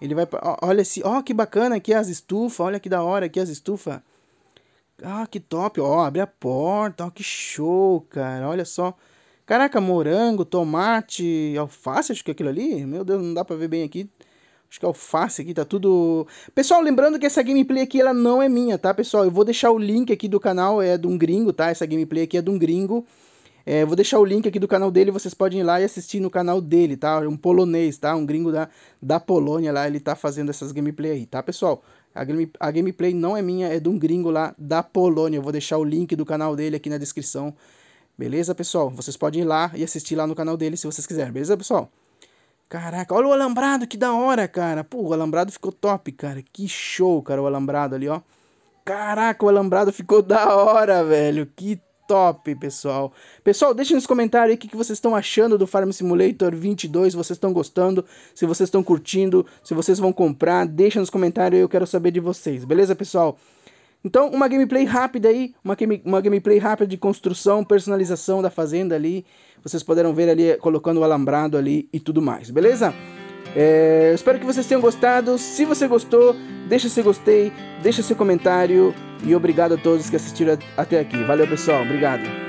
Ele vai, olha se, ó que bacana aqui as estufas, olha que da hora aqui as estufas. Ah, que top, ó, abre a porta, ó, que show, cara, olha só. Caraca, morango, tomate, alface, acho que é aquilo ali, meu Deus, não dá pra ver bem aqui. Acho que é alface aqui, tá tudo... Pessoal, lembrando que essa gameplay aqui, ela não é minha, tá, pessoal? Eu vou deixar o link aqui do canal, é de um gringo, tá? Essa gameplay aqui é de um gringo. É, vou deixar o link aqui do canal dele, vocês podem ir lá e assistir no canal dele, tá? É um polonês, tá? Um gringo da, da Polônia lá, ele tá fazendo essas gameplay aí, tá, pessoal? A, game, a gameplay não é minha, é de um gringo lá da Polônia. Eu vou deixar o link do canal dele aqui na descrição, beleza, pessoal? Vocês podem ir lá e assistir lá no canal dele se vocês quiserem, beleza, pessoal? Caraca, olha o alambrado, que da hora, cara. Pô, o alambrado ficou top, cara. Que show, cara, o alambrado ali, ó. Caraca, o alambrado ficou da hora, velho. Que top, pessoal. Pessoal, deixem nos comentários aí o que, que vocês estão achando do Farm Simulator 22, vocês estão gostando, se vocês estão curtindo, se vocês vão comprar, deixa nos comentários aí, eu quero saber de vocês, beleza, pessoal? Então, uma gameplay rápida aí, uma, game, uma gameplay rápida de construção, personalização da fazenda ali. Vocês poderão ver ali, eh, colocando o alambrado ali e tudo mais, beleza? É, espero que vocês tenham gostado. Se você gostou, deixa seu gostei, deixa seu comentário. E obrigado a todos que assistiram até aqui. Valeu, pessoal. Obrigado.